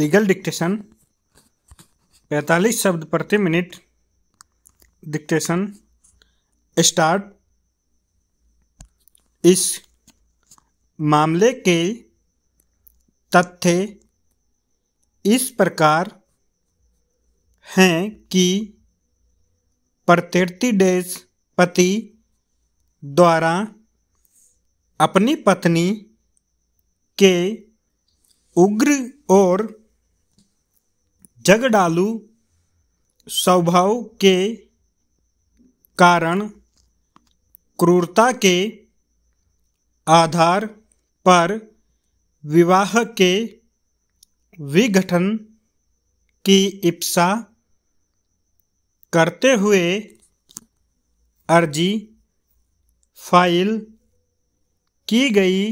legal dictation 45 शब्द प्रति minute dictation start इस मामले के तथ्य इस प्रकार हैं कि प्रत्यर्थी डेज पति द्वारा अपनी पत्नी के उग्र और झगड़ालू स्वभाव के कारण क्रूरता के आधार पर विवाह के विघटन की इप्सा करते हुए अर्जी फाइल की गई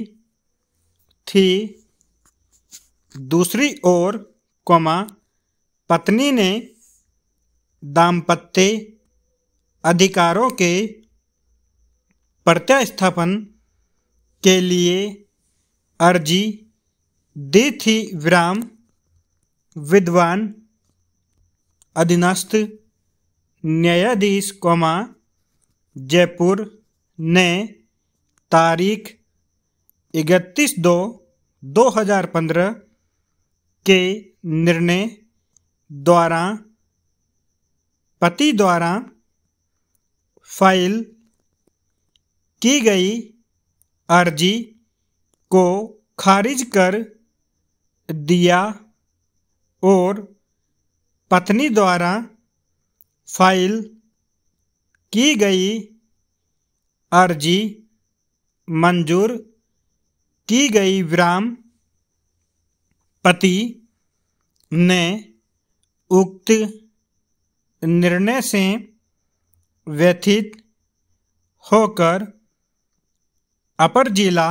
थी दूसरी ओर कोमा पत्नी ने दाम्पत्य अधिकारों के प्रत्यास्थापन के लिए अर्जी दी थी विराम विद्वान अधीनस्थ न्यायाधीश कोमा जयपुर ने तारीख इकतीस दो दो हजार पंद्रह के निर्णय द्वारा पति द्वारा फाइल की गई अर्जी को खारिज कर दिया और पत्नी द्वारा फाइल की गई अर्जी मंजूर की गई विराम पति ने उक्त निर्णय से व्यथित होकर अपर जिला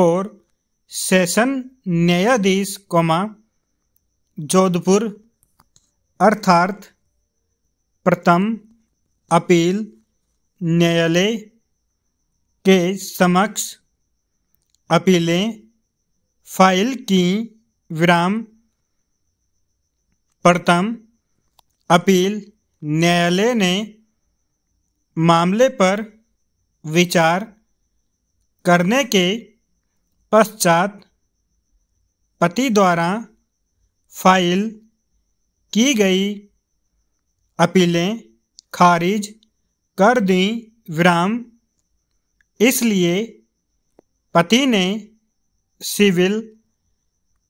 और सेशन न्यायाधीश कोमा जोधपुर अर्थात प्रथम अपील न्यायालय के समक्ष अपीलें फाइल की विराम प्रथम अपील न्यायालय ने मामले पर विचार करने के पश्चात पति द्वारा फाइल की गई अपीलें खारिज कर दी विराम इसलिए पति ने सिविल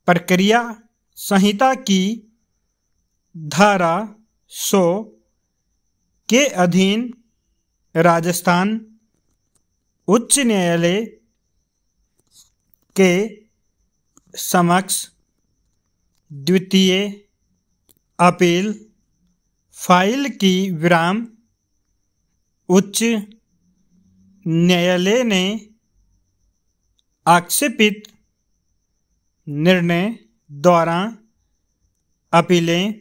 प्रक्रिया संहिता की धारा सौ के अधीन राजस्थान उच्च न्यायालय के समक्ष द्वितीय अपील फाइल की विराम उच्च न्यायालय ने आक्षेपित निर्णय द्वारा अपीलें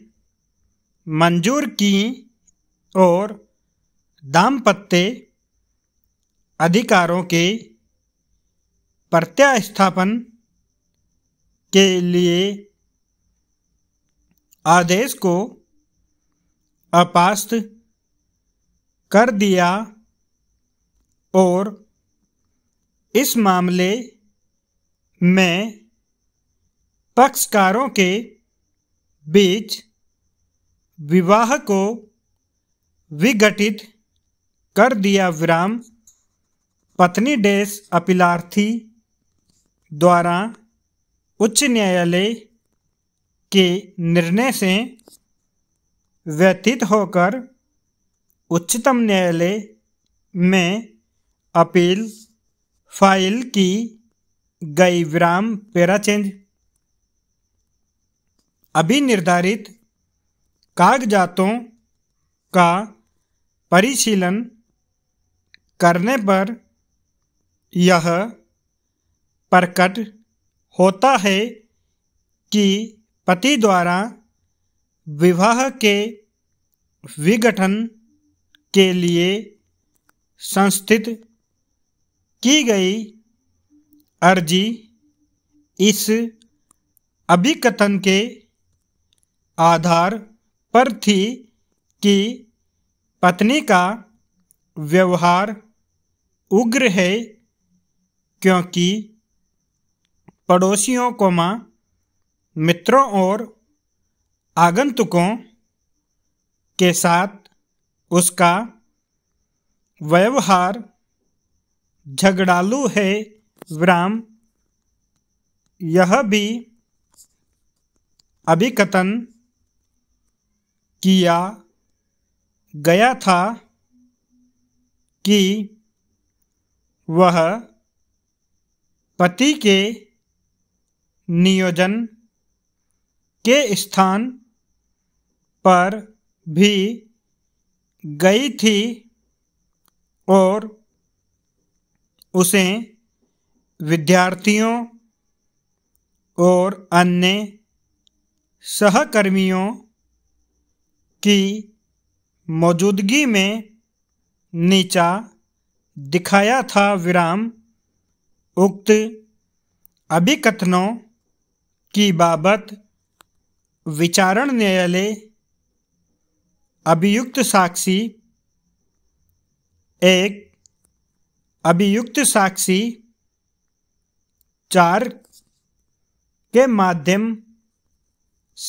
मंजूर की और दाम्पत्य अधिकारों के प्रत्यास्थापन के लिए आदेश को अपास्त कर दिया और इस मामले में पक्षकारों के बीच विवाह को विघटित कर दिया विराम पत्नी डेस अपिलार्थी द्वारा उच्च न्यायालय के निर्णय से व्यतीत होकर उच्चतम न्यायालय में अपील फाइल की गई विराम पेराचेंज अभी निर्धारित कागजातों का परिशीलन करने पर यह प्रकट होता है कि पति द्वारा विवाह के विघटन के लिए संस्थित की गई अर्जी इस अभिकथन के आधार पर थी कि पत्नी का व्यवहार उग्र है क्योंकि पड़ोसियों को माँ मित्रों और आगंतुकों के साथ उसका व्यवहार झगड़ालू है विराम यह भी अभिकथन किया गया था कि वह पति के नियोजन के स्थान पर भी गई थी और उसे विद्यार्थियों और अन्य सहकर्मियों की मौजूदगी में नीचा दिखाया था विराम उक्त अभिकथनों की बाबत विचारण न्यायालय अभियुक्त साक्षी एक अभियुक्त साक्षी चार के माध्यम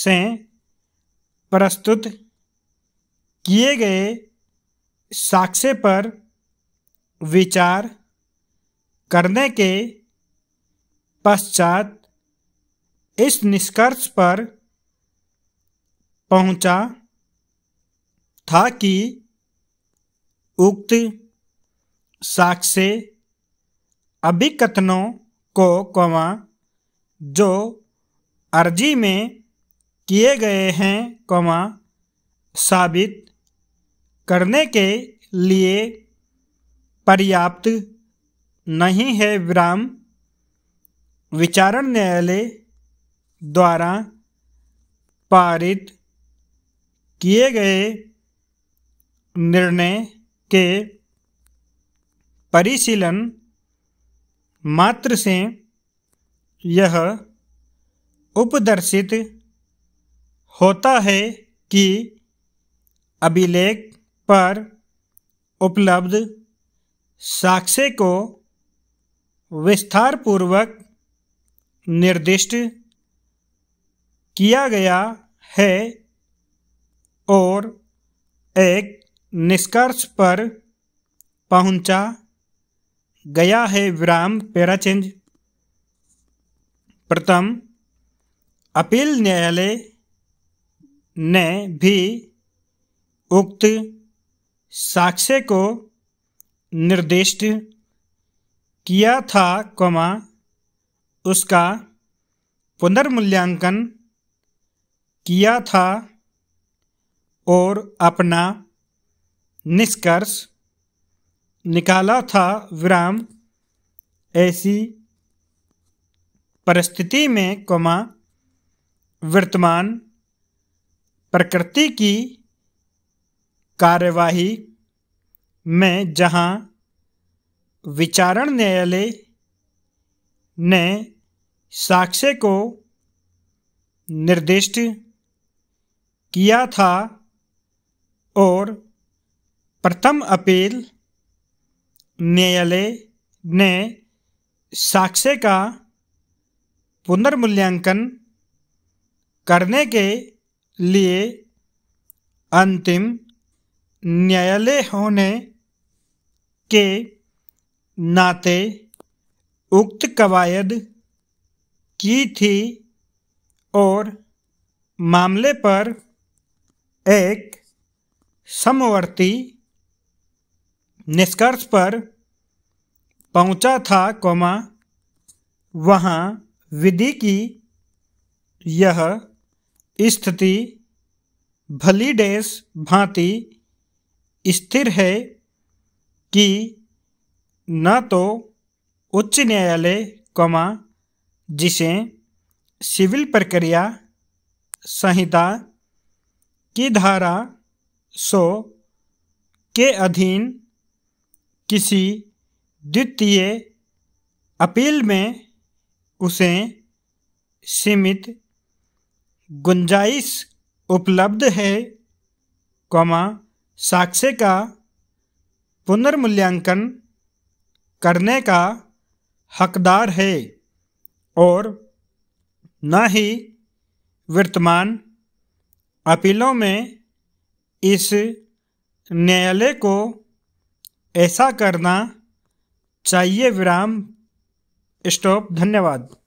से प्रस्तुत किए गए साक्ष्य पर विचार करने के पश्चात इस निष्कर्ष पर पहुंचा था कि उक्त साक्ष्य अभिकथनों को कमा जो अर्जी में किए गए हैं कमा साबित करने के लिए पर्याप्त नहीं है विराम विचारण न्यायालय द्वारा पारित किए गए निर्णय के परिशीलन मात्र से यह उपदर्शित होता है कि अभिलेख पर उपलब्ध साक्ष्य को विस्तारपूर्वक निर्दिष्ट किया गया है और एक निष्कर्ष पर पहुंचा गया है विराम पेराचेंज प्रथम अपील न्यायालय ने भी उक्त साक्ष्य को निर्दिष्ट किया था कमा उसका पुनर्मूल्यांकन किया था और अपना निष्कर्ष निकाला था विराम ऐसी परिस्थिति में कमा वर्तमान प्रकृति की कार्यवाही में जहां विचारण न्यायालय ने साक्ष्य को निर्दिष्ट किया था और प्रथम अपील न्यायालय ने साक्ष्य का पुनर्मूल्यांकन करने के लिए अंतिम न्यायालय होने के नाते उक्त कवायद की थी और मामले पर एक समवर्ती निष्कर्ष पर पहुंचा था कोमा वहाँ विधि की यह स्थिति भली डेस भांति स्थिर है कि न तो उच्च न्यायालय कमा जिसे सिविल प्रक्रिया संहिता की धारा सौ के अधीन किसी द्वितीय अपील में उसे सीमित गुंजाइश उपलब्ध है कमा साक्ष्य का पुनर्मूल्यांकन करने का हकदार है और न ही वर्तमान अपीलों में इस न्यायालय को ऐसा करना चाहिए विराम स्टॉप धन्यवाद